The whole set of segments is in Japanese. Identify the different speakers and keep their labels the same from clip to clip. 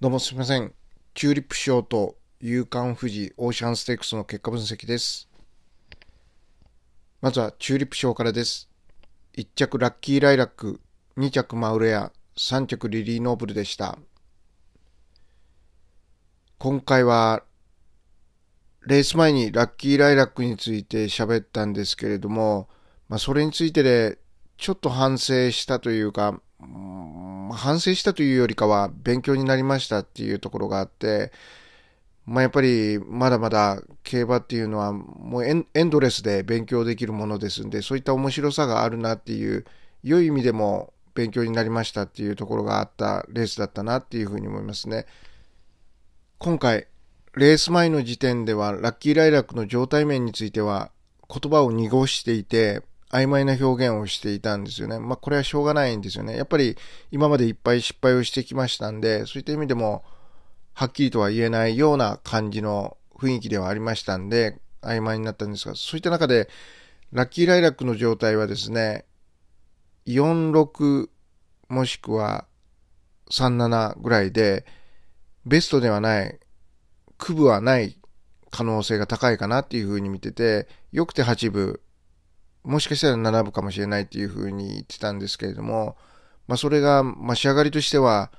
Speaker 1: どうもすみません。チューリップ賞と夕刊富士オーシャンステークスの結果分析です。まずはチューリップ賞からです。1着ラッキーライラック、2着マウレア、3着リリーノーブルでした。今回は、レース前にラッキーライラックについて喋ったんですけれども、まあ、それについてで、ちょっと反省したというか、まあ、反省したというよりかは勉強になりましたっていうところがあって、まあ、やっぱりまだまだ競馬っていうのはもうエンドレスで勉強できるものですんで、そういった面白さがあるなっていう、良い意味でも勉強になりましたっていうところがあったレースだったなっていうふうに思いますね。今回、レース前の時点ではラッキーライラックの状態面については言葉を濁していて、曖昧な表現をしていたんですよね。まあ、これはしょうがないんですよね。やっぱり今までいっぱい失敗をしてきましたんで、そういった意味でも、はっきりとは言えないような感じの雰囲気ではありましたんで、曖昧になったんですが、そういった中で、ラッキーライラックの状態はですね、46もしくは37ぐらいで、ベストではない、区分はない可能性が高いかなっていうふうに見てて、よくて8部、もしかしたら並ぶかもしれないっていうふうに言ってたんですけれども、まあ、それが、まあ、仕上がりとしては、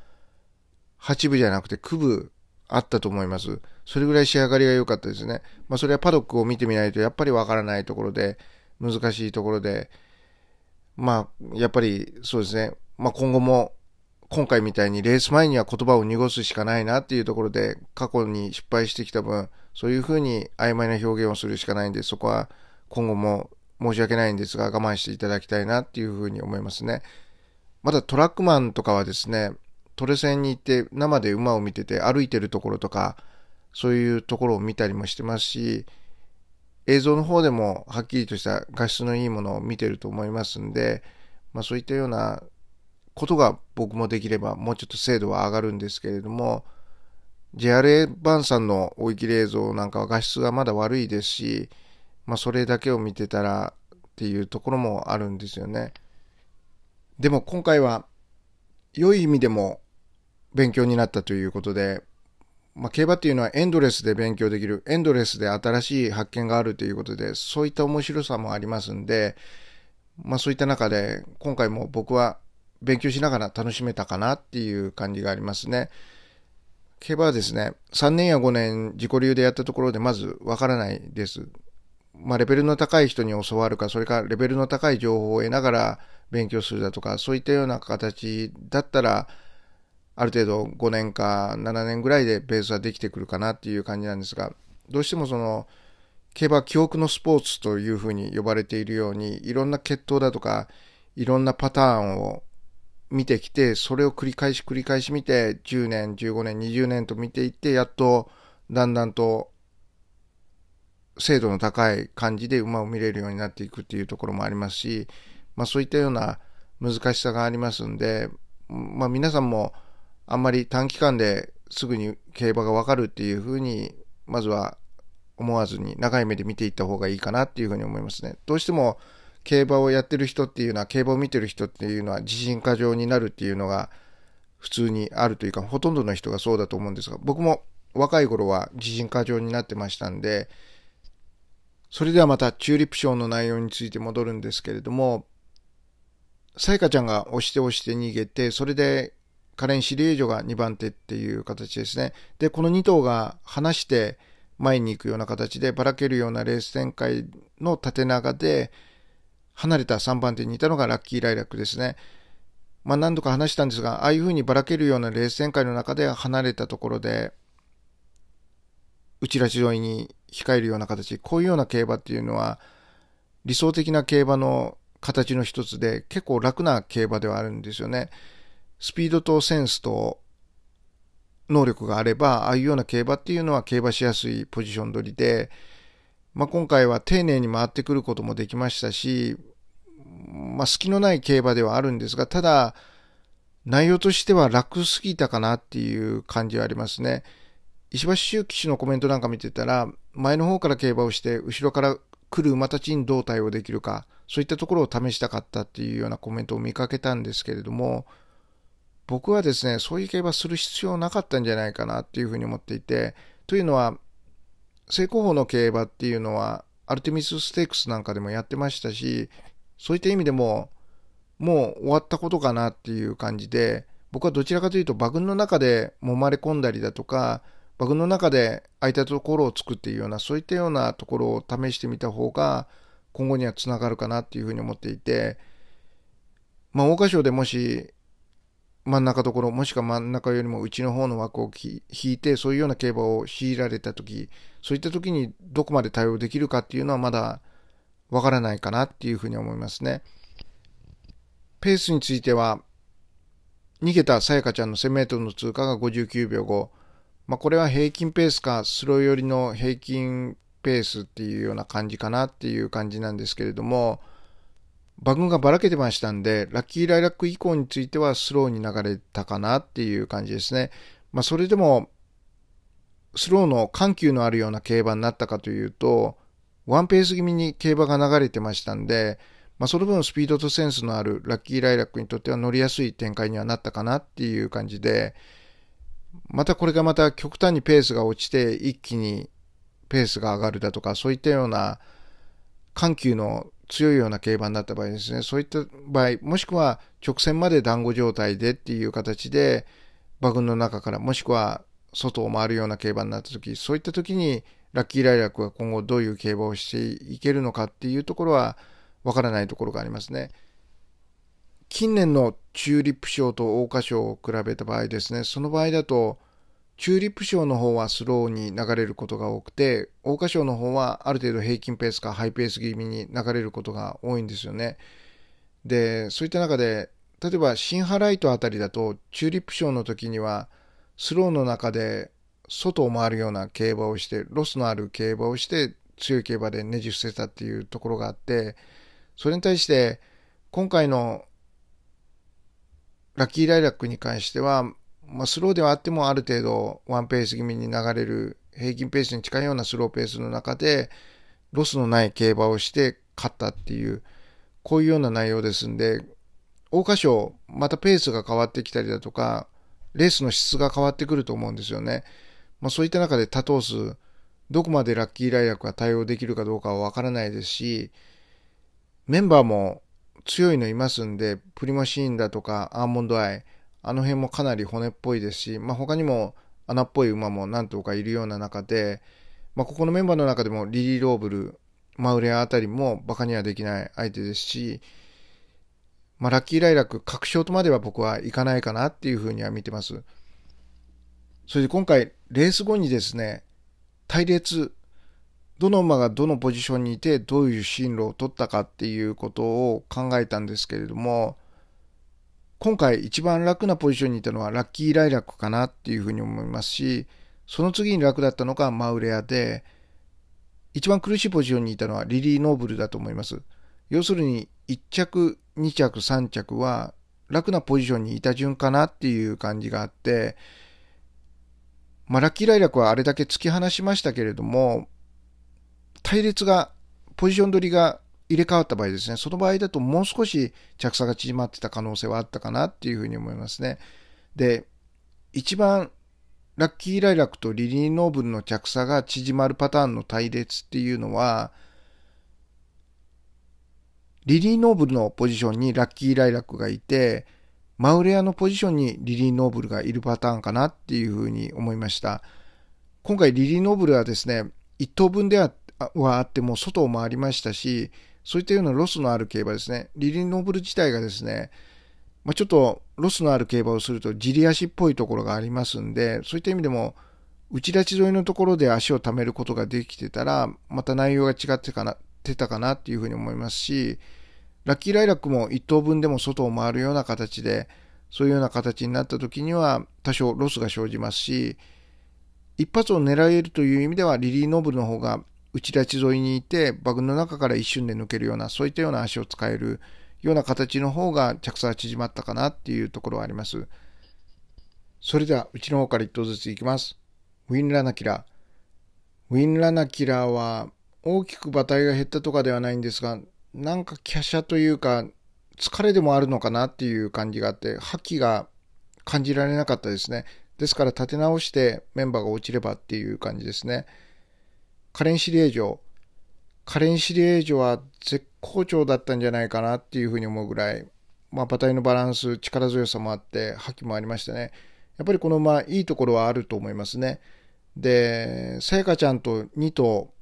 Speaker 1: 8部じゃなくて9部あったと思います。それぐらい仕上がりが良かったですね。まあ、それはパドックを見てみないとやっぱりわからないところで、難しいところで、まあ、やっぱりそうですね、まあ、今後も今回みたいにレース前には言葉を濁すしかないなっていうところで過去に失敗してきた分そういうふうに曖昧な表現をするしかないんでそこは今後も申し訳ないんですが我慢していただきたいなっていうふうに思いますね。まだトラックマンとかはですね、トレセンに行って生で馬を見てて歩いてるところとか、そういうところを見たりもしてますし、映像の方でもはっきりとした画質のいいものを見てると思いますんで、まあ、そういったようなことが僕もできればもうちょっと精度は上がるんですけれども JRA バンさんの追い切り映像なんかは画質がまだ悪いですしまあ、それだけを見てたらっていうところもあるんですよね。でも今回は良い意味でも勉強になったということで、まあ、競馬っていうのはエンドレスで勉強できる、エンドレスで新しい発見があるということで、そういった面白さもありますんで、まあ、そういった中で今回も僕は勉強しながら楽しめたかなっていう感じがありますね。競馬はですね、3年や5年自己流でやったところでまずわからないです。まあ、レベルの高い人に教わるか、それからレベルの高い情報を得ながら勉強するだとか、そういったような形だったら、ある程度5年か7年ぐらいでベースはできてくるかなっていう感じなんですが、どうしてもその、競馬記憶のスポーツというふうに呼ばれているように、いろんな決闘だとか、いろんなパターンを見てきて、それを繰り返し繰り返し見て、10年、15年、20年と見ていって、やっとだんだんと精度の高い感じで馬を見れるようになっていくっていうところもありますし、まあ、そういったような難しさがありますんで、まあ、皆さんもあんまり短期間ですぐに競馬が分かるっていうふうにまずは思わずに長い目で見ていった方がいいかなっていうふうに思いますね。どうしても競馬をやってる人っていうのは競馬を見てる人っていうのは自信過剰になるっていうのが普通にあるというかほとんどの人がそうだと思うんですが僕も若い頃は自信過剰になってましたんでそれではまたチューリップ賞の内容について戻るんですけれども、さやかちゃんが押して押して逃げて、それでカレン・シリエージョが2番手っていう形ですね。で、この2頭が離して前に行くような形でばらけるようなレース展開の縦長で、離れた3番手にいたのがラッキー・ライラックですね。まあ何度か話したんですが、ああいうふうにばらけるようなレース展開の中で離れたところで、うちらち沿いに控えるような形、こういうような競馬っていうのは、理想的な競馬の形の一つで、結構楽な競馬ではあるんですよね。スピードとセンスと能力があれば、ああいうような競馬っていうのは競馬しやすいポジション取りで、まあ、今回は丁寧に回ってくることもできましたし、まあ、隙のない競馬ではあるんですが、ただ、内容としては楽すぎたかなっていう感じはありますね。石橋周騎手のコメントなんか見てたら、前の方から競馬をして、後ろから来る馬たちにどう対応できるか、そういったところを試したかったっていうようなコメントを見かけたんですけれども、僕はですね、そういう競馬する必要なかったんじゃないかなっていうふうに思っていて、というのは、正攻法の競馬っていうのは、アルテミスステークスなんかでもやってましたし、そういった意味でも、もう終わったことかなっていう感じで、僕はどちらかというと、馬群の中で揉まれ込んだりだとか、バグの中で空いたところを作っているような、そういったようなところを試してみた方が、今後にはつながるかなっていうふうに思っていて、まあ、桜花賞でもし、真ん中ところ、もしくは真ん中よりも内の方の枠を引いて、そういうような競馬を強いられた時、そういった時にどこまで対応できるかっていうのはまだわからないかなっていうふうに思いますね。ペースについては、逃げたさやかちゃんの 1000m の通過が59秒5、まあ、これは平均ペースかスロー寄りの平均ペースっていうような感じかなっていう感じなんですけれども、馬群がばらけてましたんで、ラッキーライラック以降についてはスローに流れたかなっていう感じですね。まあ、それでも、スローの緩急のあるような競馬になったかというと、ワンペース気味に競馬が流れてましたんで、まあ、その分スピードとセンスのあるラッキーライラックにとっては乗りやすい展開にはなったかなっていう感じで、またこれがまた極端にペースが落ちて一気にペースが上がるだとかそういったような緩急の強いような競馬になった場合ですねそういった場合もしくは直線まで団子状態でっていう形で馬群の中からもしくは外を回るような競馬になった時そういった時にラッキーライラックが今後どういう競馬をしていけるのかっていうところはわからないところがありますね。近年のチューリップ賞と桜花賞を比べた場合ですね、その場合だと、チューリップ賞の方はスローに流れることが多くて、桜花賞の方はある程度平均ペースかハイペース気味に流れることが多いんですよね。で、そういった中で、例えばシンハライトあたりだと、チューリップ賞の時には、スローの中で外を回るような競馬をして、ロスのある競馬をして、強い競馬でねじ伏せたっていうところがあって、それに対して、今回のラッキーライラックに関しては、まあ、スローではあってもある程度ワンペース気味に流れる平均ペースに近いようなスローペースの中でロスのない競馬をして勝ったっていうこういうような内容ですんで桜花賞またペースが変わってきたりだとかレースの質が変わってくると思うんですよね、まあ、そういった中で多頭数どこまでラッキーライラックが対応できるかどうかはわからないですしメンバーも強いのいますんで、プリマシーンだとかアーモンドアイ、あの辺もかなり骨っぽいですし、まあ、他にも穴っぽい馬も何頭かいるような中で、まあ、ここのメンバーの中でもリリー・ローブル、マウレアあたりもバカにはできない相手ですし、まあ、ラッキー・ライラック、確証とまでは僕はいかないかなっていうふうには見てます。それで今回、レース後にですね、隊列どの馬がどのポジションにいてどういう進路を取ったかっていうことを考えたんですけれども今回一番楽なポジションにいたのはラッキーライラックかなっていうふうに思いますしその次に楽だったのがマウレアで一番苦しいポジションにいたのはリリー・ノーブルだと思います要するに1着2着3着は楽なポジションにいた順かなっていう感じがあってまあ、ラッキーライラックはあれだけ突き放しましたけれども、隊列が、ポジション取りが入れ替わった場合ですね、その場合だともう少し着差が縮まってた可能性はあったかなっていうふうに思いますね。で、一番ラッキーライラックとリリー・ノーブルの着差が縮まるパターンの隊列っていうのは、リリー・ノーブルのポジションにラッキー・ライラックがいて、マウレアのポジションにリリー・ノーブルがいるパターンかなっていうふうに思いました。今回リリー・ノーブルはですね、1等分であて。はあっても外を回りましたし、そういったようなロスのある競馬ですね。リリー・ノーブル自体がですね、まあ、ちょっとロスのある競馬をするとじり足っぽいところがありますんで、そういった意味でも、打ち立ち沿いのところで足を貯めることができてたら、また内容が違ってかな、てたかなっていうふうに思いますし、ラッキーライラックも1等分でも外を回るような形で、そういうような形になった時には多少ロスが生じますし、一発を狙えるという意味ではリリー・ノブルの方が内立ち沿いにいて、バグの中から一瞬で抜けるような、そういったような足を使えるような形の方が着差は縮まったかなっていうところはあります。それでは、うちの方から一頭ずついきます。ウィン・ラナキラウィン・ラナキラは、大きく馬体が減ったとかではないんですが、なんか華奢というか、疲れでもあるのかなっていう感じがあって、覇気が感じられなかったですね。ですから立て直してメンバーが落ちればっていう感じですね。カレンシリエージョ、カレンシリエージョは絶好調だったんじゃないかなっていうふうに思うぐらい、まあ、馬体のバランス、力強さもあって、覇気もありましたね。やっぱりこの馬、いいところはあると思いますね。で、さやかちゃんと2頭、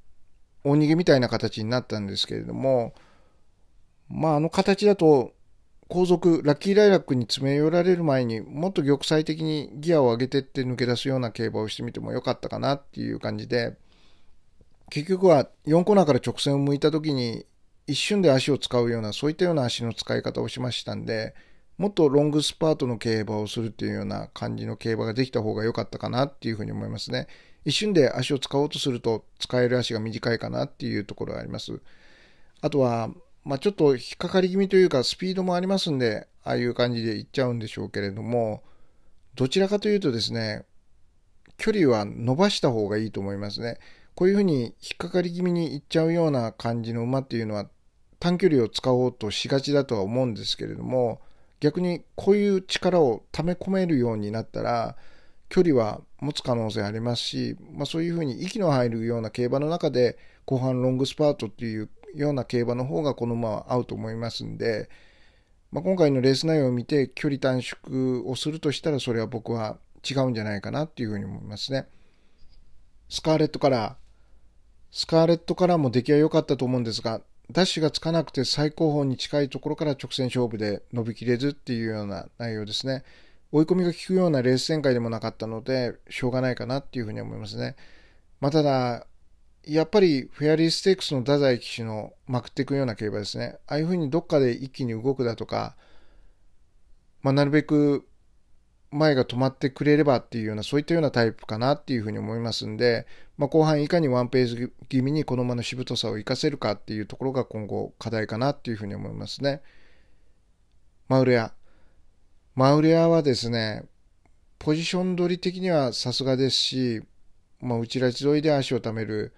Speaker 1: 大逃げみたいな形になったんですけれども、まあ、あの形だと、後続、ラッキーライラックに詰め寄られる前にもっと玉砕的にギアを上げてって抜け出すような競馬をしてみてもよかったかなっていう感じで、結局は4コーナーから直線を向いた時に一瞬で足を使うようなそういったような足の使い方をしましたんでもっとロングスパートの競馬をするっていうような感じの競馬ができた方が良かったかなっていうふうに思いますね一瞬で足を使おうとすると使える足が短いかなっていうところがありますあとは、まあ、ちょっと引っかかり気味というかスピードもありますんでああいう感じでいっちゃうんでしょうけれどもどちらかというとですね距離は伸ばした方がいいと思いますね。こういうふうに引っかかり気味にいっちゃうような感じの馬っていうのは短距離を使おうとしがちだとは思うんですけれども逆にこういう力を溜め込めるようになったら距離は持つ可能性ありますし、まあ、そういうふうに息の入るような競馬の中で後半ロングスパートっていうような競馬の方がこの馬は合うと思いますんで、まあ、今回のレース内容を見て距離短縮をするとしたらそれは僕は違うんじゃないかなっていうふうに思いますね。スカーレットカラースカーレットカラーも出来は良かったと思うんですが、ダッシュがつかなくて最高峰に近いところから直線勝負で伸びきれずっていうような内容ですね。追い込みが効くようなレース展開でもなかったので、しょうがないかなっていうふうに思いますね。まあ、ただ、やっぱりフェアリーステークスの太宰騎手のまくっていくような競馬ですね。ああいうふうにどっかで一気に動くだとか、まあ、なるべく前が止まってくれればっていうような、そういったようなタイプかなっていうふうに思いますんで、まあ、後半いかにワンペース気味にこの間のしぶとさを生かせるかっていうところが今後課題かなっていうふうに思いますね。マウレア。マウレアはですね、ポジション取り的にはさすがですし、まあ、内ラチ沿いで足をためる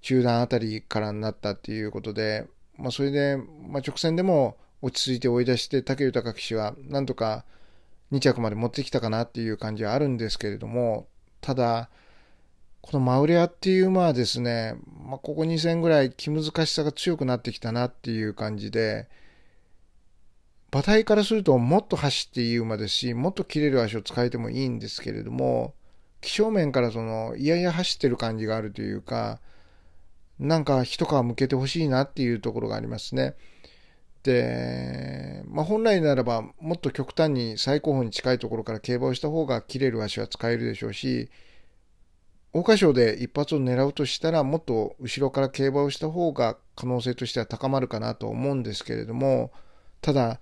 Speaker 1: 中段あたりからになったっていうことで、まあ、それで、まあ、直線でも落ち着いて追い出して、武豊騎手はなんとか、2着まで持ってきたかなっていう感じはあるんですけれども、ただ、このマウレアっていう馬はですね、まあ、ここ2戦ぐらい気難しさが強くなってきたなっていう感じで、馬体からするともっと走っていい馬ですし、もっと切れる足を使えてもいいんですけれども、気象面からその、いやいや走ってる感じがあるというか、なんか一皮むけてほしいなっていうところがありますね。で、まあ、本来ならばもっと極端に最高峰に近いところから競馬をした方が切れる足は使えるでしょうし桜花賞で一発を狙うとしたらもっと後ろから競馬をした方が可能性としては高まるかなと思うんですけれどもただ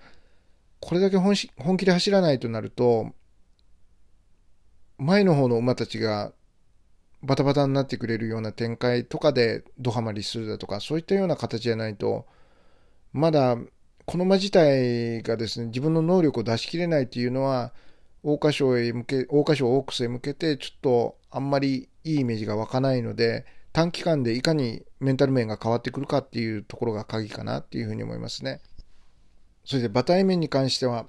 Speaker 1: これだけ本気で走らないとなると前の方の馬たちがバタバタになってくれるような展開とかでドハマりするだとかそういったような形じゃないとまだこの間自体がですね、自分の能力を出し切れないというのは、桜花賞へ向け、桜花賞オークスへ向けて、ちょっとあんまりいいイメージが湧かないので、短期間でいかにメンタル面が変わってくるかっていうところが鍵かなっていうふうに思いますね。それで、馬体面に関しては、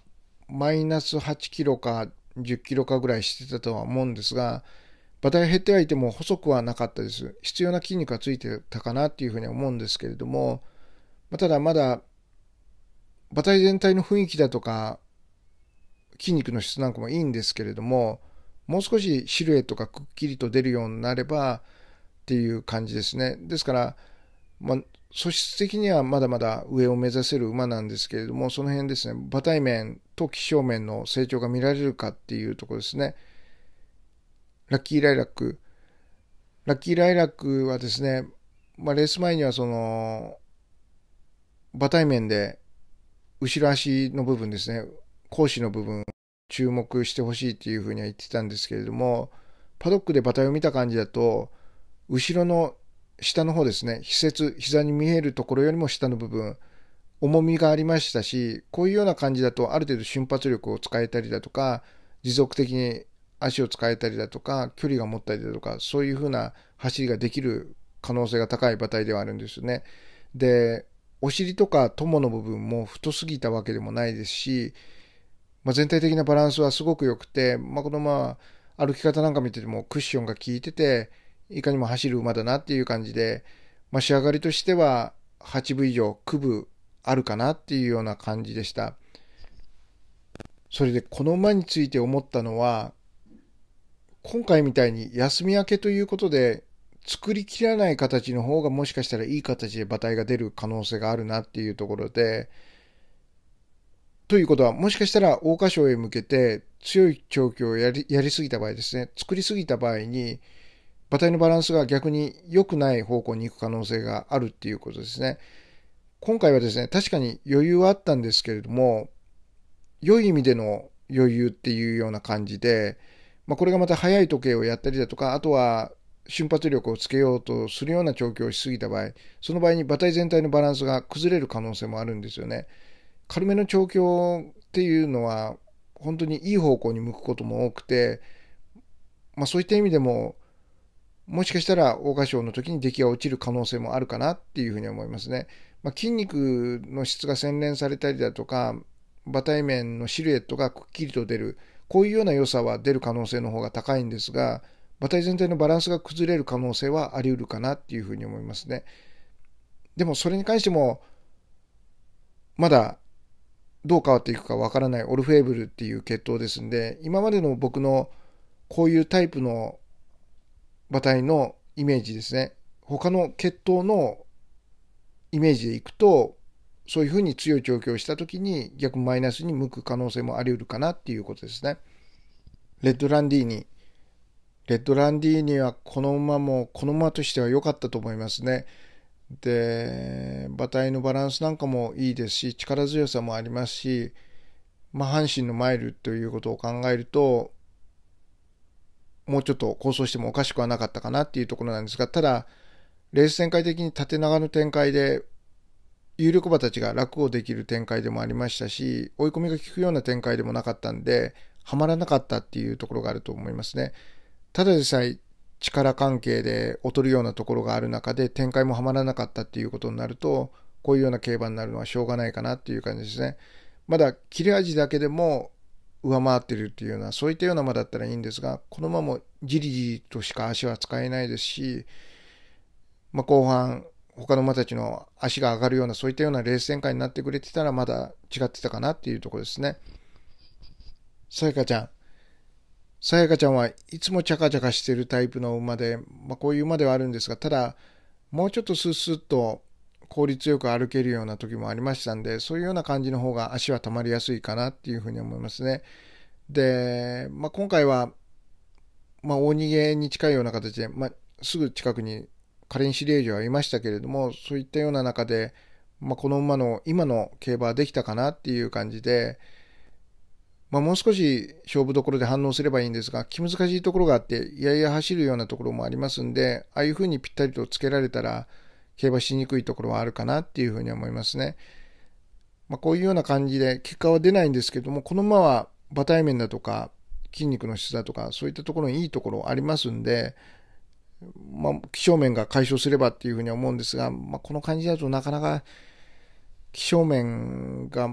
Speaker 1: マイナス8キロか10キロかぐらいしてたとは思うんですが、馬体減ってはいても細くはなかったです。必要な筋肉がついてたかなっていうふうに思うんですけれども、まあ、ただまだ、馬体全体の雰囲気だとか、筋肉の質なんかもいいんですけれども、もう少しシルエットがくっきりと出るようになればっていう感じですね。ですから、まあ、素質的にはまだまだ上を目指せる馬なんですけれども、その辺ですね、馬体面と気象面の成長が見られるかっていうところですね。ラッキーライラック。ラッキーライラックはですね、まあ、レース前にはその、馬体面で、後ろ足の部分ですね、講師の部分、注目してほしいというふうには言ってたんですけれども、パドックで馬体を見た感じだと、後ろの下の方ですね、施設、膝に見えるところよりも下の部分、重みがありましたし、こういうような感じだと、ある程度瞬発力を使えたりだとか、持続的に足を使えたりだとか、距離が持ったりだとか、そういうふうな走りができる可能性が高い馬体ではあるんですよね。で、お尻とか友の部分も太すぎたわけでもないですし、まあ、全体的なバランスはすごく良くて、まあ、このまあ歩き方なんか見ててもクッションが効いてていかにも走る馬だなっていう感じで、まあ、仕上がりとしては8分以上9分あるかなっていうような感じでしたそれでこの馬について思ったのは今回みたいに休み明けということで作りきらない形の方がもしかしたらいい形で馬体が出る可能性があるなっていうところで、ということは、もしかしたら桜花賞へ向けて強い調教をやりやりすぎた場合ですね、作りすぎた場合に、馬体のバランスが逆に良くない方向に行く可能性があるっていうことですね。今回はですね、確かに余裕はあったんですけれども、良い意味での余裕っていうような感じで、まあ、これがまた早い時計をやったりだとか、あとは瞬発力をつけようとするような調教をしすぎた場合、その場合に馬体全体のバランスが崩れる可能性もあるんですよね。軽めの調教っていうのは、本当にいい方向に向くことも多くて、まあ、そういった意味でも、もしかしたら桜花賞の時に出来が落ちる可能性もあるかなっていうふうに思いますね。まあ、筋肉の質が洗練されたりだとか、馬体面のシルエットがくっきりと出る、こういうような良さは出る可能性の方が高いんですが、うん馬体全体のバランスが崩れる可能性はあり得るかなっていうふうに思いますね。でもそれに関しても、まだどう変わっていくかわからないオルフェーブルっていう血統ですんで、今までの僕のこういうタイプの馬体のイメージですね。他の血統のイメージでいくと、そういうふうに強い調教をした時に逆マイナスに向く可能性もあり得るかなっていうことですね。レッドランディーニレッドランディーニはこの馬も、この馬としては良かったと思いますね。で、馬体のバランスなんかもいいですし、力強さもありますし、まあ、阪神のマイルということを考えると、もうちょっと構想してもおかしくはなかったかなっていうところなんですが、ただ、レース展開的に縦長の展開で、有力馬たちが楽をできる展開でもありましたし、追い込みが効くような展開でもなかったんで、はまらなかったっていうところがあると思いますね。ただでさえ力関係で劣るようなところがある中で展開もはまらなかったっていうことになると、こういうような競馬になるのはしょうがないかなっていう感じですね。まだ切れ味だけでも上回ってるっていうような、そういったような馬だったらいいんですが、この馬もじりじりとしか足は使えないですし、まあ、後半、他の馬たちの足が上がるような、そういったようなレース展開になってくれてたら、まだ違ってたかなっていうところですね。さやかちゃん、さやかちゃんはいつもチャカチャカしてるタイプの馬で、まあ、こういう馬ではあるんですが、ただ、もうちょっとスッスッと効率よく歩けるような時もありましたんで、そういうような感じの方が足は溜まりやすいかなっていうふうに思いますね。で、まあ、今回は、まあ、大逃げに近いような形で、まあ、すぐ近くにカレンシリエージはいましたけれども、そういったような中で、まあ、この馬の今の競馬はできたかなっていう感じで、まあ、もう少し勝負どころで反応すればいいんですが、気難しいところがあって、いやいや走るようなところもありますんで、ああいうふうにぴったりとつけられたら、競馬しにくいところはあるかなっていうふうに思いますね。まあ、こういうような感じで、結果は出ないんですけども、この馬は馬体面だとか、筋肉の質だとか、そういったところにいいところありますんで、まあ、気象面が解消すればっていうふうに思うんですが、まあ、この感じだとなかなか気象面が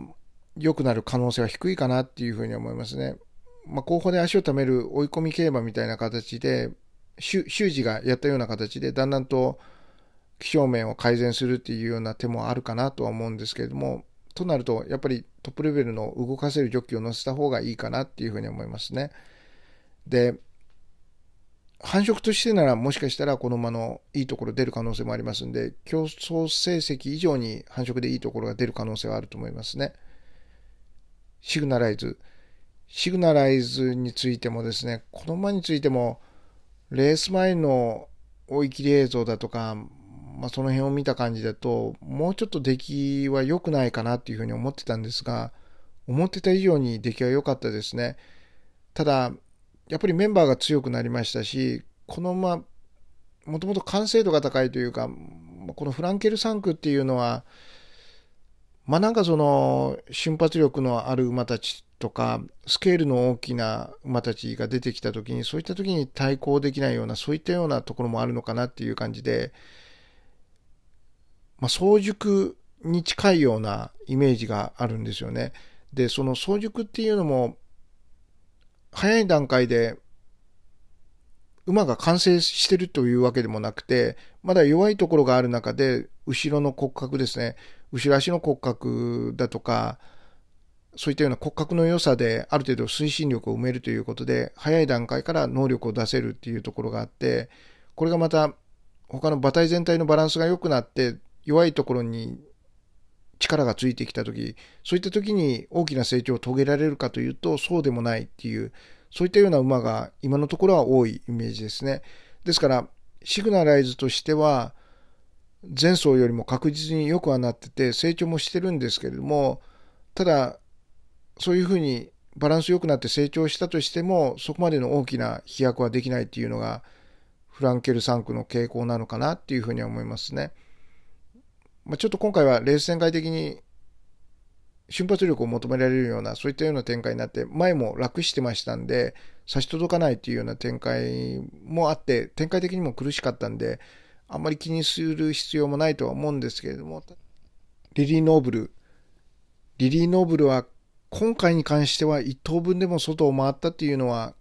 Speaker 1: 良くなる可能性は低いかなっていうふうに思いますね。まあ、後方で足を貯める追い込み競馬みたいな形で、習字がやったような形で、だんだんと気象面を改善するっていうような手もあるかなとは思うんですけれども、となると、やっぱりトップレベルの動かせるジョッキを乗せた方がいいかなっていうふうに思いますね。で、繁殖としてならもしかしたらこの馬のいいところ出る可能性もありますんで、競争成績以上に繁殖でいいところが出る可能性はあると思いますね。シグナライズ。シグナライズについてもですね、この馬についても、レース前の追い切り映像だとか、まあ、その辺を見た感じだと、もうちょっと出来は良くないかなっていうふうに思ってたんですが、思ってた以上に出来は良かったですね。ただ、やっぱりメンバーが強くなりましたし、この馬、もともと完成度が高いというか、このフランケル・サンクっていうのは、まあなんかその瞬発力のある馬たちとか、スケールの大きな馬たちが出てきた時に、そういった時に対抗できないような、そういったようなところもあるのかなっていう感じで、まあ、早熟に近いようなイメージがあるんですよね。で、その早熟っていうのも、早い段階で馬が完成してるというわけでもなくて、まだ弱いところがある中で、後ろの骨格ですね。後ろ足の骨格だとか、そういったような骨格の良さである程度推進力を埋めるということで、早い段階から能力を出せるっていうところがあって、これがまた他の馬体全体のバランスが良くなって、弱いところに力がついてきた時、そういった時に大きな成長を遂げられるかというと、そうでもないっていう、そういったような馬が今のところは多いイメージですね。ですから、シグナライズとしては、前走よりも確実に良くはなってて、成長もしてるんですけれども、ただ、そういうふうにバランス良くなって成長したとしても、そこまでの大きな飛躍はできないっていうのが、フランケル3区の傾向なのかなっていうふうには思いますね。まあ、ちょっと今回はレース展開的に瞬発力を求められるような、そういったような展開になって、前も楽してましたんで、差し届かないというような展開もあって、展開的にも苦しかったんで、あんまり気にする必要もないとは思うんですけれども、リリー・ノーブル、リリー・ノーブルは今回に関しては1等分でも外を回ったっていうのは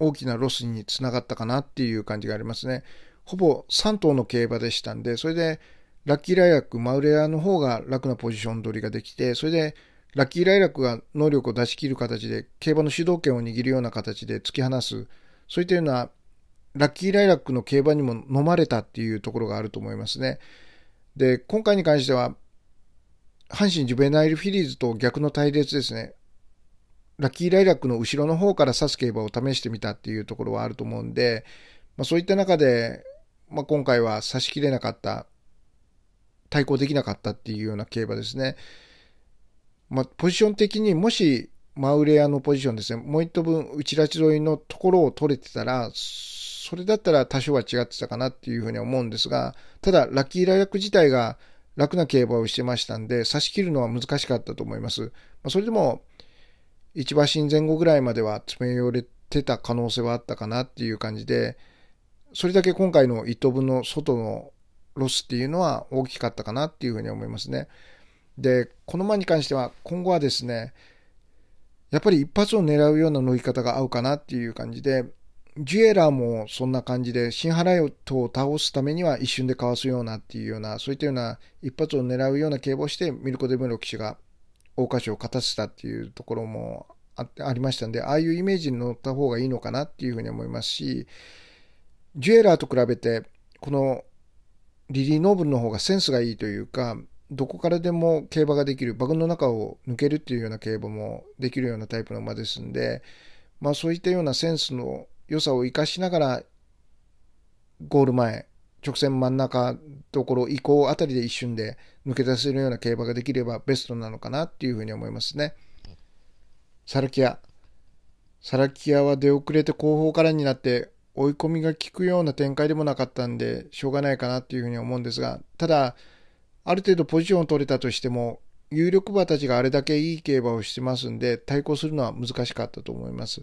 Speaker 1: 大きなロスにつながったかなっていう感じがありますね。ほぼ3頭の競馬でしたんで、それでラッキーライラック、マウレアの方が楽なポジション取りができて、それでラッキーライラックが能力を出し切る形で競馬の主導権を握るような形で突き放す、そういったようなラッキーライラックの競馬にも飲まれたっていうところがあると思いますね。で、今回に関しては、阪神ジュベナイルフィリーズと逆の対列ですね。ラッキーライラックの後ろの方から指す競馬を試してみたっていうところはあると思うんで、まあ、そういった中で、まあ、今回は差し切れなかった、対抗できなかったっていうような競馬ですね。まあ、ポジション的にもし、マウレアのポジションですね、もう一頭分、内ラチ沿いのところを取れてたら、それだったら多少は違ってたかなっていうふうに思うんですが、ただ、ラッキーライラック自体が楽な競馬をしてましたんで、差し切るのは難しかったと思います。まあ、それでも、一馬身前後ぐらいまでは詰め寄れてた可能性はあったかなっていう感じで、それだけ今回の1等分の外のロスっていうのは大きかったかなっていうふうに思いますね。で、この馬に関しては今後はですね、やっぱり一発を狙うような乗り方が合うかなっていう感じで、ジュエラーもそんな感じで、ラ払いを倒すためには一瞬でかわすようなっていうような、そういったような一発を狙うような警棒をして、ミルコ・デムロ騎士が桜花賞を勝たせたっていうところもあありましたんで、ああいうイメージに乗った方がいいのかなっていうふうに思いますし、ジュエラーと比べて、このリリー・ノーブルの方がセンスがいいというか、どこからでも競馬ができる、馬群の中を抜けるっていうような競馬もできるようなタイプの馬ですんで、まあそういったようなセンスの良さを生かしながら、ゴール前、直線真ん中ところ以降あたりで一瞬で抜け出せるような競馬ができればベストなのかなっていうふうに思いますね。サルキア。サラキアは出遅れて後方からになって追い込みが効くような展開でもなかったんでしょうがないかなっていうふうに思うんですが、ただ、ある程度ポジションを取れたとしても、有力馬たちがあれだけいい競馬をしてますんで、対抗するのは難しかったと思います。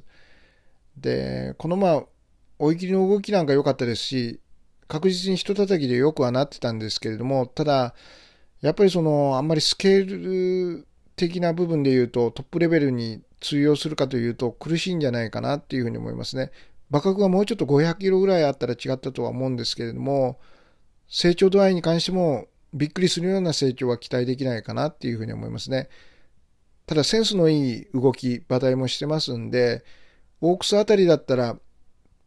Speaker 1: で、このまあ、追い切りの動きなんか良かったですし、確実に人叩きでよくはなってたんですけれども、ただ、やっぱりその、あんまりスケール的な部分で言うと、トップレベルに通用するかというと苦しいんじゃないかなっていうふうに思いますね。馬角がもうちょっと500キロぐらいあったら違ったとは思うんですけれども、成長度合いに関してもびっくりするような成長は期待できないかなっていうふうに思いますね。ただセンスのいい動き、馬体もしてますんで、オークスあたりだったら、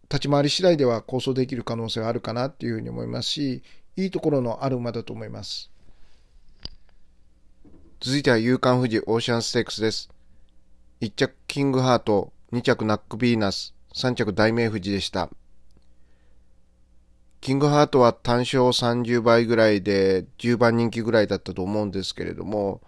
Speaker 1: 立ち回り次第では構想できる可能性はあるかなっていうふうに思いますし、いいところのある馬だと思います。続いては勇敢富士オーシャンステークスです。1着キングハート、2着ナックビーナス、3着大名富士でした。キングハートは単勝30倍ぐらいで10番人気ぐらいだったと思うんですけれども、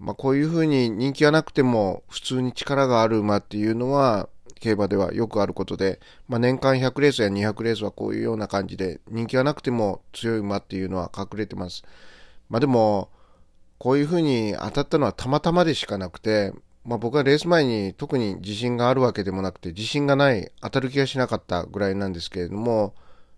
Speaker 1: まあ、こういうふうに人気がなくても普通に力がある馬っていうのは競馬ではよくあることで、まあ、年間100レースや200レースはこういうような感じで、人気がなくても強い馬っていうのは隠れてます。まあ、でも、こういうふうに当たったのはたまたまでしかなくて、まあ、僕はレース前に特に自信があるわけでもなくて、自信がない、当たる気がしなかったぐらいなんですけれども、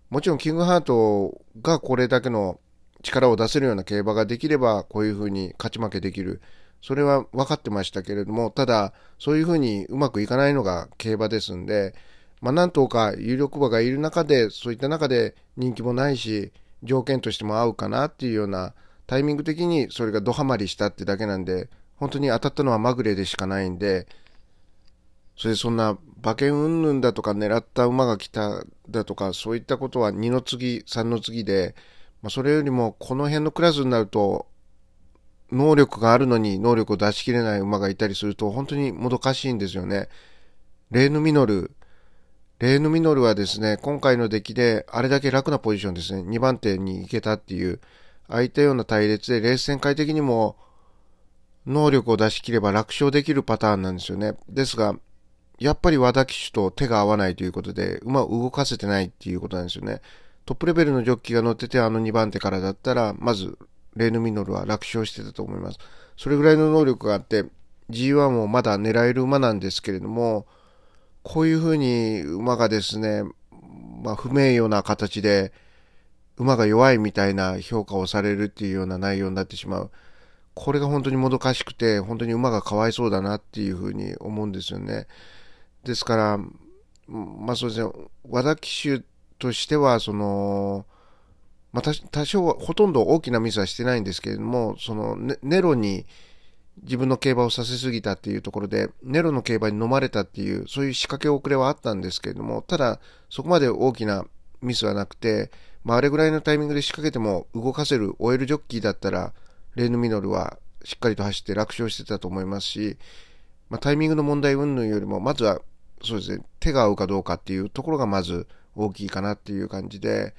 Speaker 1: もちろんキングハートがこれだけの力を出せるような競馬ができれば、こういうふうに勝ち負けできる。それは分かってましたけれども、ただ、そういうふうにうまくいかないのが競馬ですんで、まあ、んとか有力馬がいる中で、そういった中で人気もないし、条件としても合うかなっていうような、タイミング的にそれがドハマりしたってだけなんで、本当に当たったのはまぐれでしかないんで、それそんな馬券云々だとか狙った馬が来ただとかそういったことは2の次3の次で、まあ、それよりもこの辺のクラスになると能力があるのに能力を出し切れない馬がいたりすると本当にもどかしいんですよね。レーヌ・ミノル。レーヌ・ミノルはですね、今回の出来であれだけ楽なポジションですね。2番手に行けたっていう、ああいったような隊列でレース展開的にも能力を出し切れば楽勝できるパターンなんですよね。ですが、やっぱり和田騎手と手が合わないということで、馬を動かせてないっていうことなんですよね。トップレベルのジョッキが乗ってて、あの2番手からだったら、まずレーヌ・ミノルは楽勝してたと思います。それぐらいの能力があって、G1 もまだ狙える馬なんですけれども、こういうふうに馬がですね、まあ、不名誉な形で、馬が弱いみたいな評価をされるっていうような内容になってしまう。これが本当にもどかしくて、本当に馬がかわいそうだなっていうふうに思うんですよね。ですから、まあそうですね、和田騎手としては、その、まあ、多少はほとんど大きなミスはしてないんですけれどもそのネロに自分の競馬をさせすぎたっていうところでネロの競馬に飲まれたっていうそういう仕掛け遅れはあったんですけれどもただそこまで大きなミスはなくて、まあ、あれぐらいのタイミングで仕掛けても動かせるオ l ルジョッキーだったらレーヌ・ミノルはしっかりと走って楽勝してたと思いますし、まあ、タイミングの問題云々よりもまずはそうですね手が合うかどうかっていうところがまず大きいかなっていう感じで。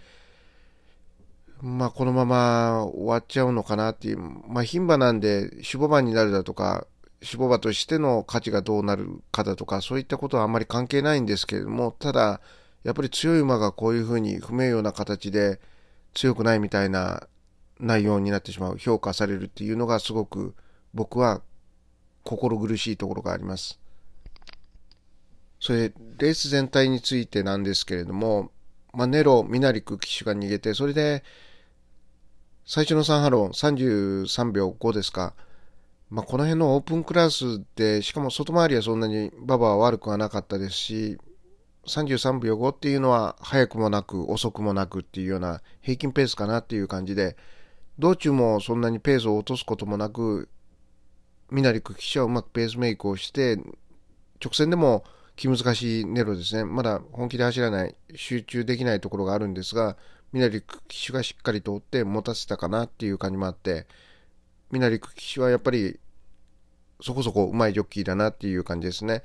Speaker 1: まあ、このまま終わっちゃうのかなっていう、まあ、牝馬なんで、守護馬になるだとか、守護馬としての価値がどうなるかだとか、そういったことはあまり関係ないんですけれども、ただ、やっぱり強い馬がこういうふうに不名誉な形で強くないみたいな内容になってしまう、評価されるっていうのがすごく僕は心苦しいところがあります。それレース全体についてなんですけれども、まあ、ネロ、ミナリク騎手が逃げて、それで、最初の3ハロン33秒5ですか。まあ、この辺のオープンクラスで、しかも外回りはそんなにババは悪くはなかったですし、33秒5っていうのは早くもなく遅くもなくっていうような平均ペースかなっていう感じで、道中もそんなにペースを落とすこともなく、みなりく騎者はうまくペースメイクをして、直線でも気難しいネロですね。まだ本気で走らない、集中できないところがあるんですが、ミナリク騎手がしっかりと追って持たせたかなっていう感じもあってミナリク騎手はやっぱりそこそこうまいジョッキーだなっていう感じですね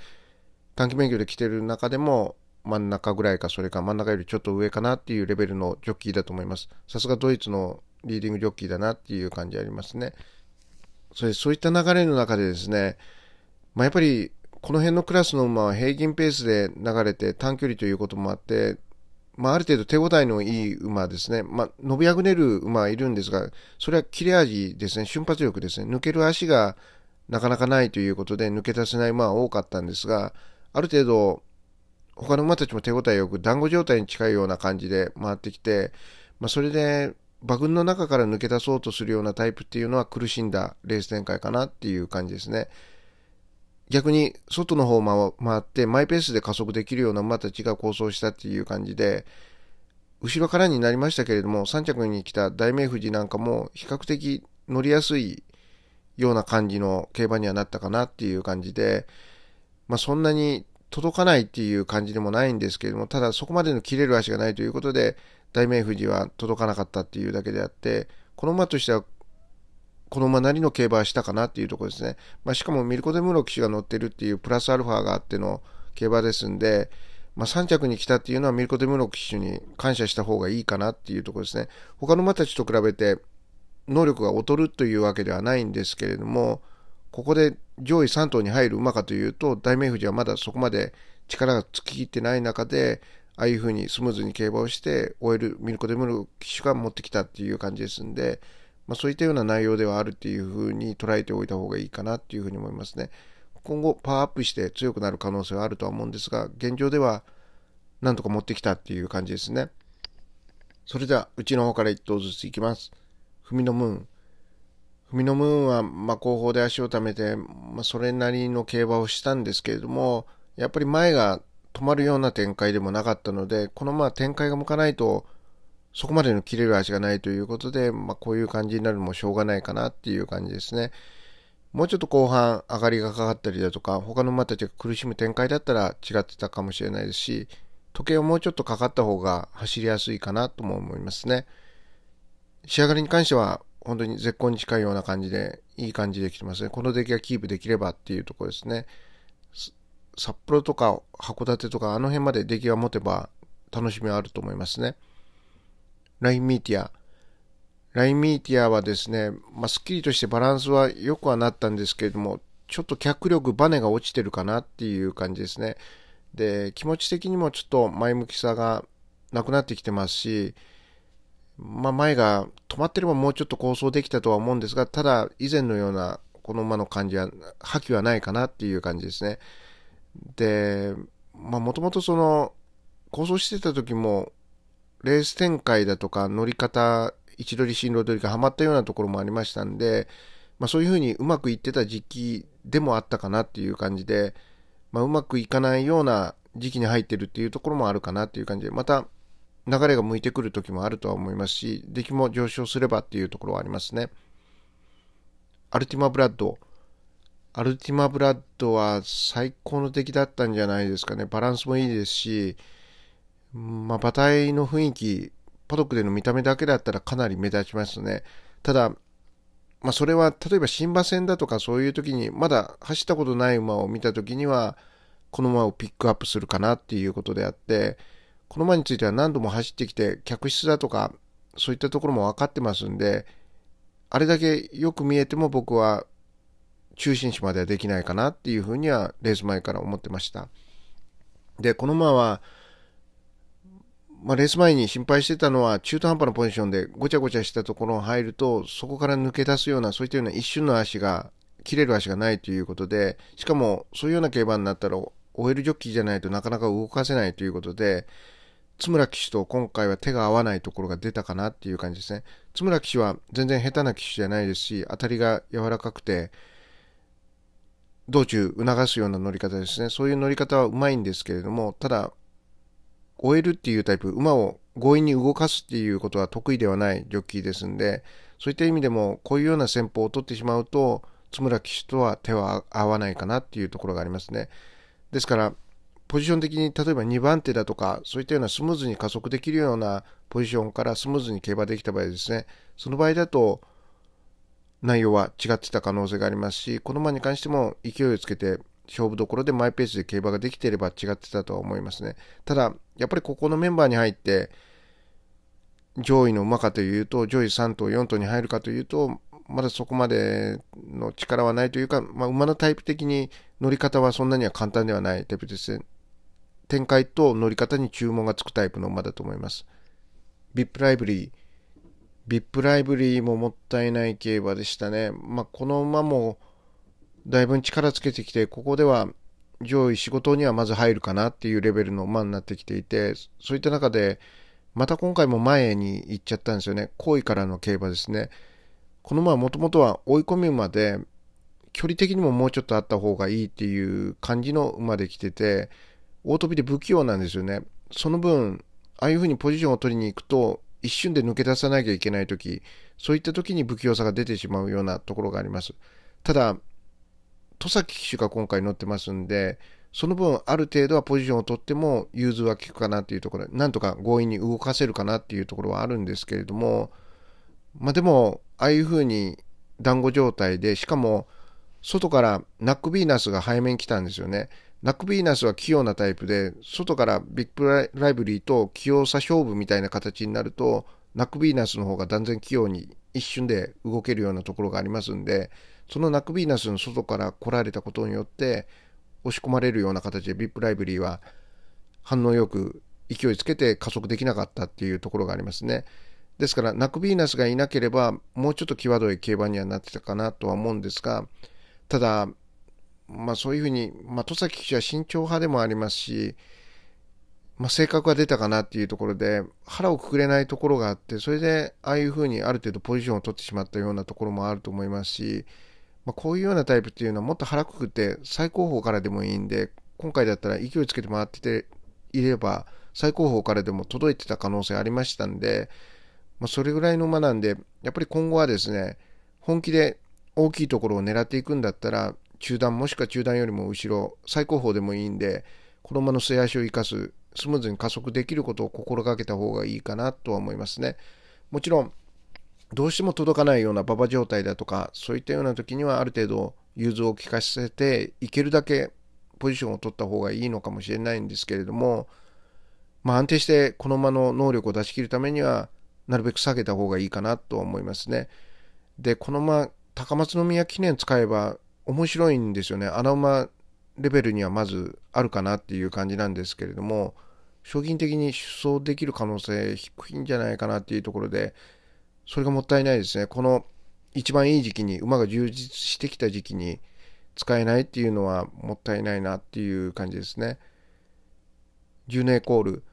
Speaker 1: 短期免許で来てる中でも真ん中ぐらいかそれか真ん中よりちょっと上かなっていうレベルのジョッキーだと思いますさすがドイツのリーディングジョッキーだなっていう感じありますねそれそういった流れの中でですね、まあ、やっぱりこの辺のクラスの馬は平均ペースで流れて短距離ということもあってまあ、ある程度手応えのいい馬ですね。まあ、伸びあぐねる馬はいるんですが、それは切れ味ですね、瞬発力ですね。抜ける足がなかなかないということで、抜け出せない馬は多かったんですが、ある程度、他の馬たちも手応えよく、団子状態に近いような感じで回ってきて、まあ、それで、馬群の中から抜け出そうとするようなタイプっていうのは苦しんだレース展開かなっていう感じですね。逆に外の方を回ってマイペースで加速できるような馬たちが構想したっていう感じで後ろからになりましたけれども3着に来た大名富士なんかも比較的乗りやすいような感じの競馬にはなったかなっていう感じで、まあ、そんなに届かないっていう感じでもないんですけれどもただそこまでの切れる足がないということで大名富士は届かなかったっていうだけであってこの馬としてはこの馬なりの競馬はしたかなっていうところですね。まあ、しかもミルコ・デムロ騎手が乗ってるっていうプラスアルファがあっての競馬ですんで、まあ、3着に来たっていうのはミルコ・デムロ騎手に感謝した方がいいかなっていうところですね。他の馬たちと比べて能力が劣るというわけではないんですけれども、ここで上位3頭に入る馬かというと、大名富士はまだそこまで力がつききってない中で、ああいうふうにスムーズに競馬をして終えるミルコ・デムロ騎手が持ってきたっていう感じですんで、まあ、そういったような内容ではあるっていうふうに捉えておいた方がいいかなっていうふうに思いますね。今後パワーアップして強くなる可能性はあるとは思うんですが、現状ではなんとか持ってきたっていう感じですね。それでは、うちの方から1頭ずついきます。踏みのムーン。踏みのムーンは、まあ、後方で足をためて、まあ、それなりの競馬をしたんですけれども、やっぱり前が止まるような展開でもなかったので、このまあ展開が向かないと、そこまでの切れる味がないということで、まあ、こういう感じになるのもしょうがないかなっていう感じですね。もうちょっと後半上がりがかかったりだとか、他の馬たちが苦しむ展開だったら違ってたかもしれないですし、時計をもうちょっとかかった方が走りやすいかなとも思いますね。仕上がりに関しては本当に絶好に近いような感じで、いい感じできてますね。この出来がキープできればっていうところですね。札幌とか函館とかあの辺まで出来が持てば楽しみはあると思いますね。LINE ミーティア。LINE ミーティアはですね、まあ、スッキリとしてバランスは良くはなったんですけれども、ちょっと脚力、バネが落ちてるかなっていう感じですね。で、気持ち的にもちょっと前向きさがなくなってきてますし、まあ、前が止まってればもうちょっと構想できたとは思うんですが、ただ以前のようなこの馬の感じは、覇気はないかなっていう感じですね。で、まあもともとその、構想してた時もレース展開だとか乗り方、位置取り、進路取りがはまったようなところもありましたんで、まあ、そういうふうにうまくいってた時期でもあったかなっていう感じで、まあ、うまくいかないような時期に入ってるっていうところもあるかなっていう感じで、また流れが向いてくる時もあるとは思いますし、出来も上昇すればっていうところはありますね。アルティマブラッド。アルティマブラッドは最高の出来だったんじゃないですかね。バランスもいいですし、まあ、馬体の雰囲気、パドックでの見た目だけだったらかなり目立ちますね。ただ、まあ、それは例えば新馬戦だとかそういう時にまだ走ったことない馬を見た時にはこの馬をピックアップするかなっていうことであってこの馬については何度も走ってきて客室だとかそういったところも分かってますんであれだけよく見えても僕は中心地まではできないかなっていうふうにはレース前から思ってました。でこの馬はまあ、レース前に心配してたのは中途半端なポジションでごちゃごちゃしたところを入るとそこから抜け出すようなそういったような一瞬の足が切れる足がないということでしかもそういうような競馬になったら OL ジョッキーじゃないとなかなか動かせないということで津村騎手と今回は手が合わないところが出たかなっていう感じですね津村騎手は全然下手な騎手じゃないですし当たりが柔らかくて道中促すような乗り方ですねそういう乗り方はうまいんですけれどもただ終えるっていうタイプ、馬を強引に動かすっていうことは得意ではないジョッキーですんで、そういった意味でも、こういうような戦法を取ってしまうと、津村騎手とは手は合わないかなっていうところがありますね。ですから、ポジション的に例えば2番手だとか、そういったようなスムーズに加速できるようなポジションからスムーズに競馬できた場合ですね、その場合だと内容は違ってた可能性がありますし、この馬に関しても勢いをつけて勝負どころでマイペースで競馬ができていれば違ってたとは思いますね。ただ、やっぱりここのメンバーに入って、上位の馬かというと、上位3頭、4頭に入るかというと、まだそこまでの力はないというか、まあ、馬のタイプ的に乗り方はそんなには簡単ではないタイプですね。展開と乗り方に注文がつくタイプの馬だと思います。ビップライブリー。ビップライブリーももったいない競馬でしたね。まあ、この馬も、だいぶ力つけてきて、ここでは上位仕事にはまず入るかなっていうレベルの馬になってきていて、そういった中で、また今回も前に行っちゃったんですよね。好位からの競馬ですね。この馬はもともとは追い込み馬で、距離的にももうちょっとあった方がいいっていう感じの馬で来てて、大飛びで不器用なんですよね。その分、ああいう風にポジションを取りに行くと、一瞬で抜け出さなきゃいけない時、そういった時に不器用さが出てしまうようなところがあります。ただ、戸崎騎手が今回乗ってますんで、その分、ある程度はポジションを取っても、融通は効くかなっていうところで、なんとか強引に動かせるかなっていうところはあるんですけれども、まあ、でも、ああいうふうに団子状態で、しかも、外からナックビーナスが背面来たんですよね。ナックビーナスは器用なタイプで、外からビッグライブリーと器用さ勝負みたいな形になると、ナックビーナスの方が断然器用に一瞬で動けるようなところがありますんでそのナクビーナスの外から来られたことによって押し込まれるような形で VIP ライブリーは反応よく勢いつけて加速できなかったっていうところがありますね。ですからナクビーナスがいなければもうちょっと際どい競馬にはなってたかなとは思うんですがただまあそういうふうに、まあ、戸崎騎手は慎重派でもありますしまあ、性格が出たかなっていうところで、腹をくくれないところがあって、それで、ああいうふうにある程度ポジションを取ってしまったようなところもあると思いますし、まあ、こういうようなタイプっていうのはもっと腹くくって最高峰からでもいいんで、今回だったら勢いつけて回ってていれば、最高峰からでも届いてた可能性ありましたんで、まあ、それぐらいの馬なんで、やっぱり今後はですね、本気で大きいところを狙っていくんだったら、中段もしくは中段よりも後ろ、最高峰でもいいんで、この馬の末足を生かすスムーズに加速できることを心がけた方がいいかなとは思いますね。もちろん、どうしても届かないような馬場状態だとか、そういったような時にはある程度融通を利かせて、いけるだけポジションを取った方がいいのかもしれないんですけれども、まあ、安定してこの馬の能力を出し切るためには、なるべく下げた方がいいかなとは思いますね。で、この間、高松宮記念使えば面白いんですよね。穴馬レベルにはまずあるかなっていう感じなんですけれども、商品的に出走できる可能性低いんじゃないかなっていうところで、それがもったいないですね。この一番いい時期に、馬が充実してきた時期に使えないっていうのはもったいないなっていう感じですね。10年コール。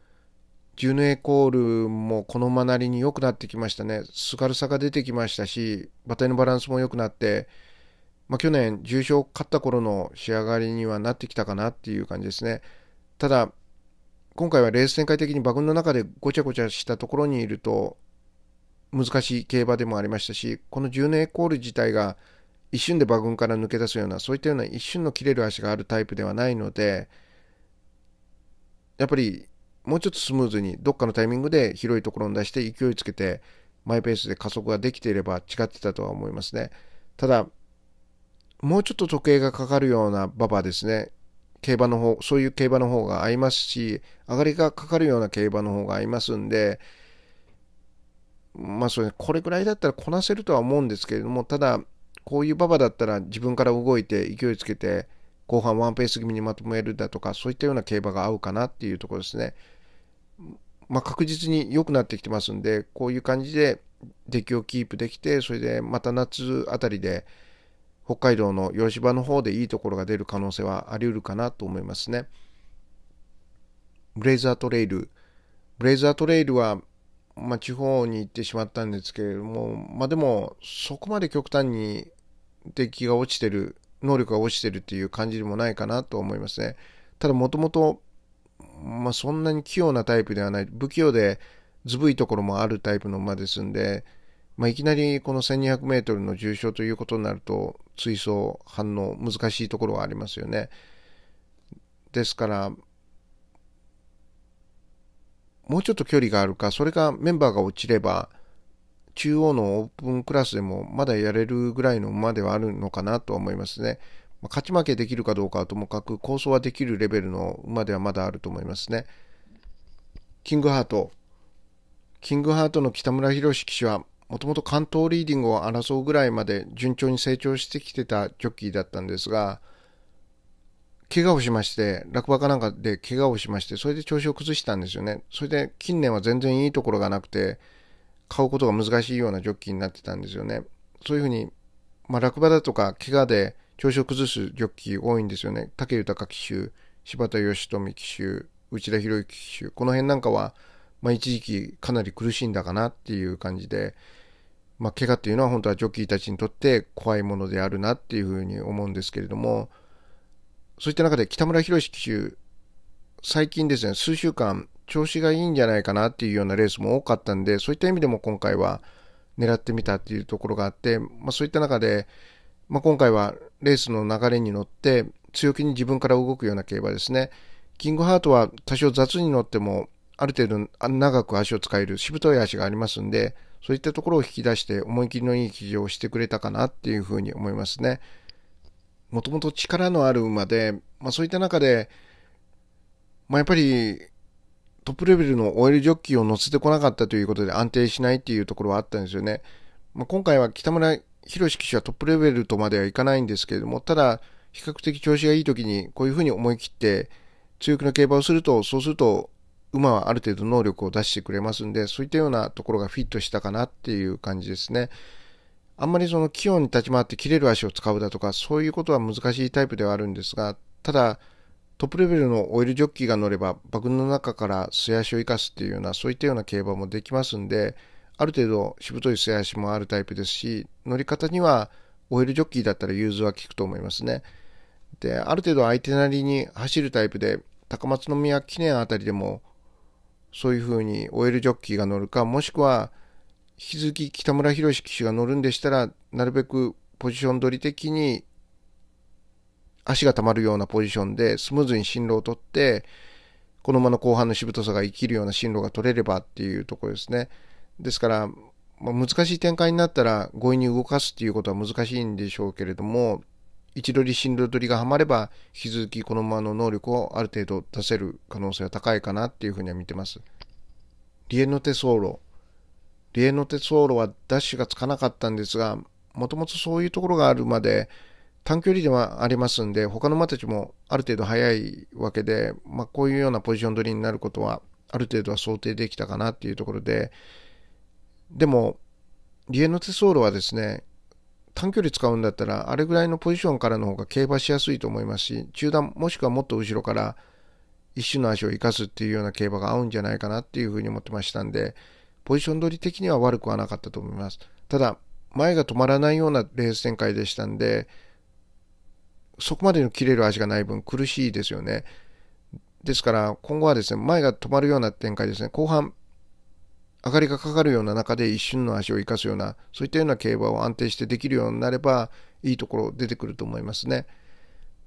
Speaker 1: 10年コールもこのまなりに良くなってきましたね。すがるさが出てきましたし、馬体のバランスも良くなって、まあ、去年重賞勝った頃の仕上がりにはなってきたかなっていう感じですね。ただ、今回はレース展開的に馬群の中でごちゃごちゃしたところにいると難しい競馬でもありましたしこの10年エコール自体が一瞬で馬群から抜け出すようなそういったような一瞬の切れる足があるタイプではないのでやっぱりもうちょっとスムーズにどっかのタイミングで広いところに出して勢いつけてマイペースで加速ができていれば違ってたとは思いますねただもうちょっと時計がかかるような馬場ですね競馬の方、そういう競馬の方が合いますし、上がりがかかるような競馬の方が合いますんで、まあそれ、これぐらいだったらこなせるとは思うんですけれども、ただ、こういう馬場だったら自分から動いて勢いつけて、後半ワンペース気味にまとめるだとか、そういったような競馬が合うかなっていうところですね。まあ、確実に良くなってきてますんで、こういう感じで出来をキープできて、それでまた夏あたりで、北海道の吉場の方でいいところが出る可能性はあり得るかなと思いますね。ブレイザートレイル。ブレイザートレイルは、まあ、地方に行ってしまったんですけれども、まあ、でも、そこまで極端に敵が落ちてる、能力が落ちてるっていう感じでもないかなと思いますね。ただ、もともと、まあ、そんなに器用なタイプではない。不器用で、ずぶいところもあるタイプの馬ですんで、まあ、いきなりこの1200メートルの重症ということになると、追走反応難しいところはありますよね。ですから、もうちょっと距離があるか、それかメンバーが落ちれば、中央のオープンクラスでもまだやれるぐらいの馬ではあるのかなとは思いますね。まあ、勝ち負けできるかどうかはともかく、構想はできるレベルの馬ではまだあると思いますね。キングハート。キングハートの北村博士騎手は、もともと関東リーディングを争うぐらいまで順調に成長してきてたジョッキーだったんですが、怪我をしまして、落馬かなんかで怪我をしまして、それで調子を崩したんですよね。それで近年は全然いいところがなくて、買うことが難しいようなジョッキーになってたんですよね。そういうふうに、まあ、落馬だとか怪我で調子を崩すジョッキー多いんですよね。武豊騎手、柴田義富騎手、内田博之騎手、この辺なんかは、まあ、一時期かなり苦しんだかなっていう感じで、まあ、怪我っていうのは本当はジョッキーたちにとって怖いものであるなっていうふうに思うんですけれども、そういった中で北村博士騎手、最近ですね、数週間調子がいいんじゃないかなっていうようなレースも多かったんで、そういった意味でも今回は狙ってみたっていうところがあって、まあ、そういった中で、まあ、今回はレースの流れに乗って強気に自分から動くような競馬ですね。キングハートは多少雑に乗ってもある程度長く足を使えるしぶとい足がありますんで、そういったところを引き出して思い切りのいい騎乗をしてくれたかなっていうふうに思いますね。もともと力のある馬で、まあそういった中で、まあやっぱりトップレベルのオイルジョッキーを乗せてこなかったということで安定しないっていうところはあったんですよね。まあ、今回は北村博士騎手はトップレベルとまではいかないんですけれども、ただ比較的調子がいい時にこういうふうに思い切って強気の競馬をすると、そうすると馬はある程度能力を出してくれますんで、そういったようなところがフィットしたかなっていう感じですね。あんまりその器用に立ち回って切れる足を使うだとか、そういうことは難しいタイプではあるんですが、ただ、トップレベルのオイルジョッキーが乗れば、バグの中から素足を生かすっていうような、そういったような競馬もできますんで、ある程度、しぶとい素足もあるタイプですし、乗り方には、オイルジョッキーだったら融通は効くと思いますね。で、ある程度相手なりに走るタイプで、高松宮記念あたりでもそういうふうにオイルジョッキーが乗るか、もしくは、引き続き北村博騎手が乗るんでしたら、なるべくポジション取り的に、足がたまるようなポジションでスムーズに進路を取って、この馬の後半のしぶとさが生きるような進路が取れればっていうところですね。ですから、まあ、難しい展開になったら強引に動かすっていうことは難しいんでしょうけれども、一度リシンド取りがはまれば、引き続きこのままの能力をある程度出せる可能性は高いかなっていうふうには見てます。リエノテソーロ。リエノテソーロはダッシュがつかなかったんですが、もともとそういうところがあるまで、短距離ではありますんで、他の馬たちもある程度速いわけで、まあ、こういうようなポジション取りになることは、ある程度は想定できたかなっていうところで、でも、リエノテソーロはですね、短距離使うんだったら、あれぐらいのポジションからの方が競馬しやすいと思いますし、中段もしくはもっと後ろから一種の足を生かすっていうような競馬が合うんじゃないかなっていうふうに思ってましたんで、ポジション取り的には悪くはなかったと思います。ただ、前が止まらないようなレース展開でしたんで、そこまでの切れる足がない分苦しいですよね。ですから、今後はですね、前が止まるような展開ですね、後半明かりがかかるような中で一瞬の足を生かすような、そういったような競馬を安定してできるようになれば、いいところ出てくると思いますね。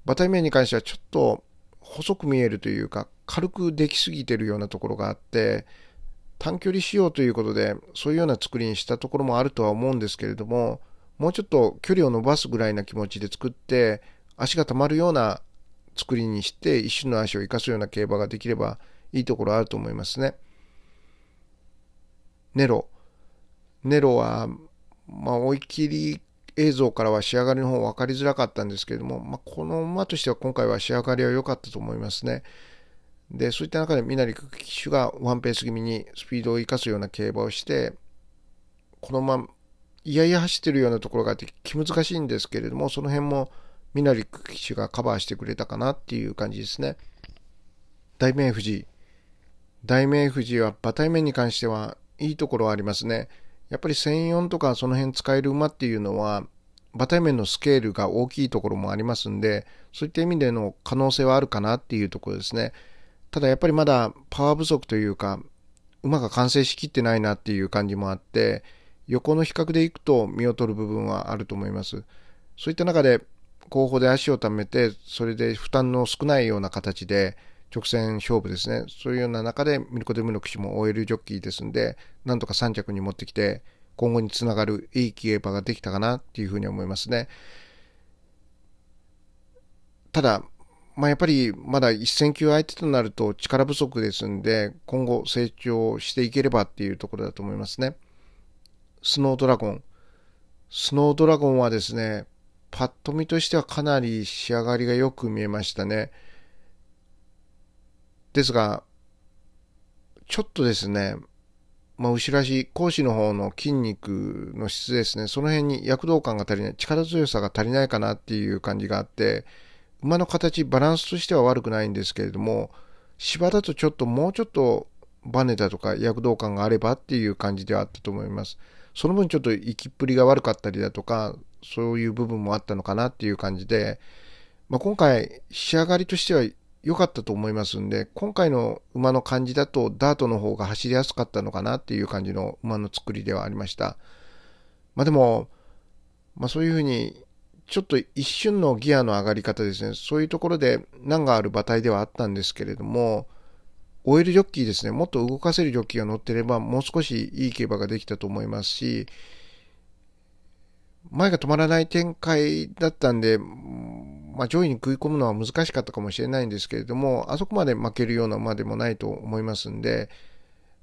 Speaker 1: 馬体面に関してはちょっと細く見えるというか、軽くできすぎてるようなところがあって、短距離仕様ということで、そういうような作りにしたところもあるとは思うんですけれども、もうちょっと距離を伸ばすぐらいな気持ちで作って、足が溜まるような作りにして、一瞬の足を生かすような競馬ができればいいところあると思いますね。ネロ。ネロは、まあ、追い切り映像からは仕上がりの方分かりづらかったんですけれども、まあ、この馬としては今回は仕上がりは良かったと思いますね。で、そういった中で、みなりク騎手がワンペース気味にスピードを生かすような競馬をして、このまま、いやいや走ってるようなところがあって気難しいんですけれども、その辺もみなりク騎手がカバーしてくれたかなっていう感じですね。大名富士。大名富士は馬体面に関してはいいところはありますね。やっぱり専用とかその辺使える馬っていうのは、馬体面のスケールが大きいところもありますんで、そういった意味での可能性はあるかなっていうところですね。ただやっぱりまだパワー不足というか、馬が完成しきってないなっていう感じもあって、横の比較でいくと見劣る部分はあると思います。そういった中で、後方で足をためて、それで負担の少ないような形で、直線勝負ですね。そういうような中で、ミルコ・デムロク氏も OL ジョッキーですんで、なんとか3着に持ってきて、今後につながるいいキーーができたかなっていうふうに思いますね。ただ、まあ、やっぱりまだ1000球相手となると力不足ですんで、今後成長していければっていうところだと思いますね。スノードラゴン。スノードラゴンはですね、パッと見としてはかなり仕上がりがよく見えましたね。ですが、ちょっとですね、まあ、後ろ足、講師の方の筋肉の質ですね、その辺に躍動感が足りない、力強さが足りないかなっていう感じがあって、馬の形、バランスとしては悪くないんですけれども、芝だとちょっともうちょっとバネだとか躍動感があればっていう感じではあったと思います。その分ちょっと行きっぷりが悪かったりだとか、そういう部分もあったのかなっていう感じで、まあ、今回仕上がりとしては良かったと思いますんで、今回の馬の感じだとダートの方が走りやすかったのかなっていう感じの馬の作りではありました。まあでも、まあそういうふうに、ちょっと一瞬のギアの上がり方ですね、そういうところで難がある馬体ではあったんですけれども、オイルジョッキーですね、もっと動かせるジョッキーが乗ってれば、もう少しいい競馬ができたと思いますし、前が止まらない展開だったんで、まあ、上位に食い込むのは難しかったかもしれないんですけれども、あそこまで負けるような馬でもないと思いますんで、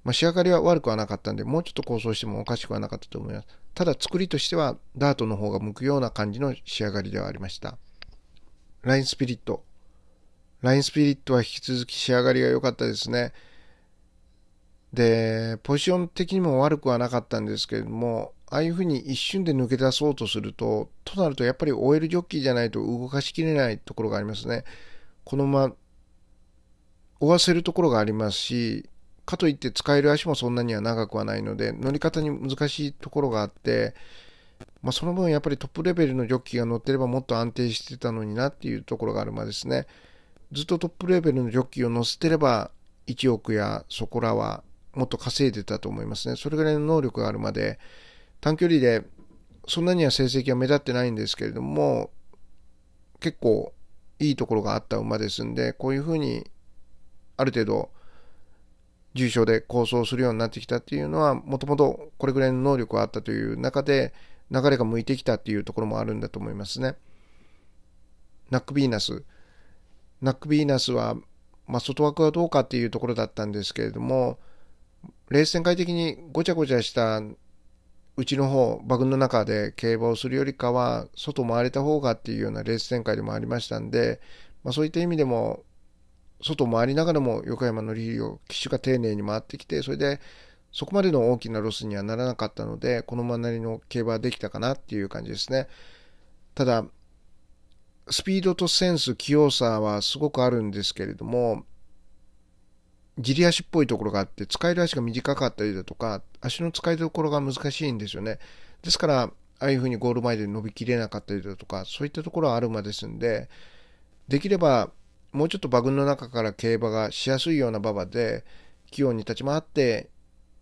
Speaker 1: まあ、仕上がりは悪くはなかったんで、もうちょっと構想してもおかしくはなかったと思います。ただ、作りとしては、ダートの方が向くような感じの仕上がりではありました。ラインスピリット。ラインスピリットは引き続き仕上がりが良かったですね。で、ポジション的にも悪くはなかったんですけれども、ああいうふうに一瞬で抜け出そうとすると、となるとやっぱり OL ジョッキーじゃないと動かしきれないところがありますね。このまま追わせるところがありますし、かといって使える足もそんなには長くはないので、乗り方に難しいところがあって、まあ、その分やっぱりトップレベルのジョッキーが乗ってればもっと安定してたのになっていうところがあるまですね。ずっとトップレベルのジョッキーを乗せてれば、1億やそこらはもっと稼いでたと思いますね。それぐらいの能力があるまで、短距離でそんなには成績は目立ってないんですけれども、結構いいところがあった馬ですんで、こういうふうにある程度重症で構想するようになってきたっていうのは、もともとこれぐらいの能力があったという中で、流れが向いてきたっていうところもあるんだと思いますね。ナックビーナス。ナックビーナスは、まあ、外枠はどうかっていうところだったんですけれども、冷戦ス的にごちゃごちゃしたうちの方、バグの中で競馬をするよりかは、外回れた方がっていうようなレース展開でもありましたんで、まあ、そういった意味でも、外回りながらも横山のリーを機種が丁寧に回ってきて、それで、そこまでの大きなロスにはならなかったので、このままなりの競馬はできたかなっていう感じですね。ただ、スピードとセンス、器用さはすごくあるんですけれども、じり足っぽいところがあって、使える足が短かったりだとか、足の使いどころが難しいんですよね。ですから、ああいうふうにゴール前で伸びきれなかったりだとか、そういったところはあるまですんで、できれば、もうちょっと馬群の中から競馬がしやすいような馬場で、器用に立ち回って、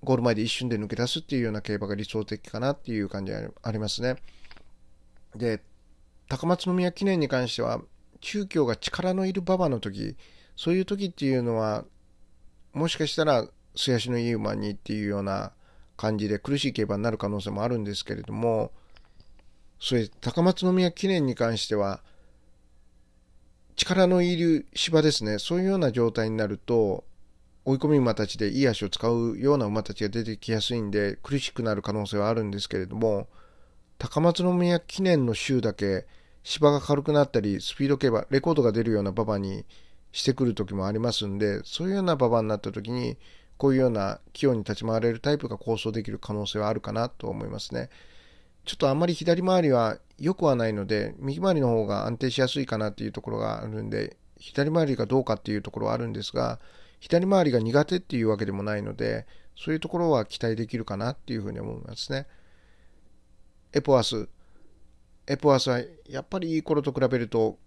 Speaker 1: ゴール前で一瞬で抜け出すっていうような競馬が理想的かなっていう感じがありますね。で、高松宮記念に関しては、中京が力のいる馬場の時、そういう時っていうのは、もしかしたら素足のいい馬にっていうような感じで苦しい競馬になる可能性もあるんですけれどもそれ高松宮記念に関しては力のいる芝ですねそういうような状態になると追い込み馬たちでいい足を使うような馬たちが出てきやすいんで苦しくなる可能性はあるんですけれども高松宮記念の週だけ芝が軽くなったりスピード競馬レコードが出るような馬場にしてくる時もありますんで、そういうようなバ場になった時に、こういうような器用に立ち回れるタイプが構想できる可能性はあるかなと思いますね。ちょっとあんまり左回りは良くはないので、右回りの方が安定しやすいかなっていうところがあるんで、左回りがどうかっていうところはあるんですが、左回りが苦手っていうわけでもないので、そういうところは期待できるかなっていうふうに思いますね。エポアス。エポアスはやっぱりいい頃と比べると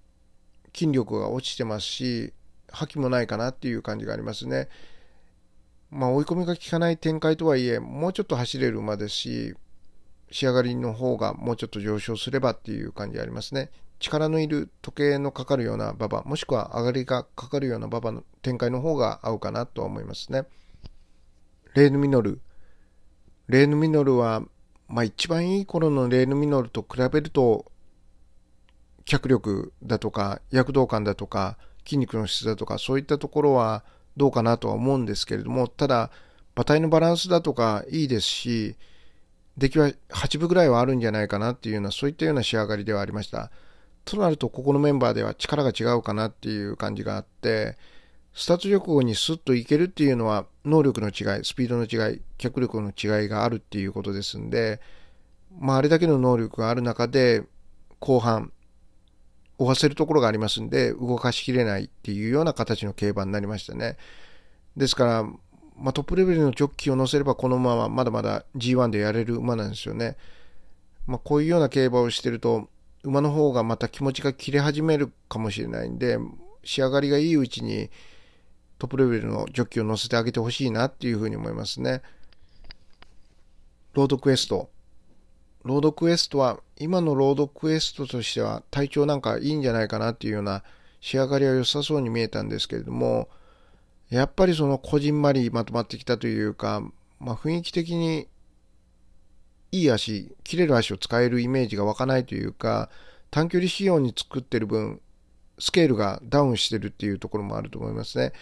Speaker 1: 筋力が落ちてますし、覇気もないかなっていう感じがありますね。まあ、追い込みが効かない展開とはいえ、もうちょっと走れる馬ですし、仕上がりの方がもうちょっと上昇すればっていう感じありますね。力のいる時計のかかるような馬場、もしくは上がりがかかるような馬場の展開の方が合うかなとは思いますね。レーヌ・ミノル。レーヌ・ミノルは、まあ一番いい頃のレーヌ・ミノルと比べると、脚力だとか躍動感だとか、筋肉の質だとかそういったところはどうかなとは思うんですけれどもただ馬体のバランスだとかいいですし出来は8分ぐらいはあるんじゃないかなっていうようなそういったような仕上がりではありましたとなるとここのメンバーでは力が違うかなっていう感じがあってスタート直後にスッといけるっていうのは能力の違いスピードの違い脚力の違いがあるっていうことですんでまああれだけの能力がある中で後半負わせるところがありますんで、動かしきれないっていうような形の競馬になりましたね。ですから、まあ、トップレベルのジョッキーを乗せればこのまままだまだ G1 でやれる馬なんですよね。まあ、こういうような競馬をしてると、馬の方がまた気持ちが切れ始めるかもしれないんで、仕上がりがいいうちにトップレベルのジョッキーを乗せてあげてほしいなっていうふうに思いますね。ロードクエスト。ロードクエストは、今のロードクエストとしては体調なんかいいんじゃないかなっていうような仕上がりは良さそうに見えたんですけれども、やっぱりそのこじんまりまとまってきたというか、まあ、雰囲気的にいい足、切れる足を使えるイメージが湧かないというか、短距離仕様に作ってる分、スケールがダウンしてるっていうところもあると思いますね。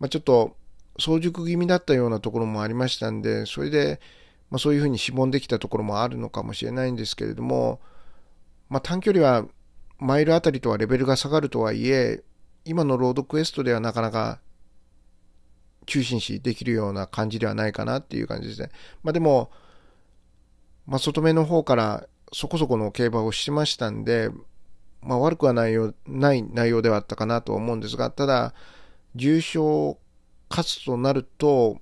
Speaker 1: まあ、ちょっと、早熟気味だったようなところもありましたんで、それで、まあ、そういうふうにしぼんできたところもあるのかもしれないんですけれども、まあ、短距離はマイルあたりとはレベルが下がるとはいえ、今のロードクエストではなかなか中心視できるような感じではないかなっていう感じですね。まあ、でも、まあ、外目の方からそこそこの競馬をしてましたんで、まあ、悪くはないよない内容ではあったかなと思うんですが、ただ、重症かつとなると、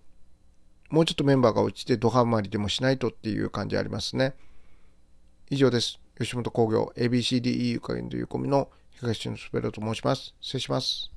Speaker 1: もうちょっとメンバーが落ちてドハマりでもしないとっていう感じありますね。以上です。吉本興業 ABCDE ゆかりんというコミの東のスペルと申します。失礼します。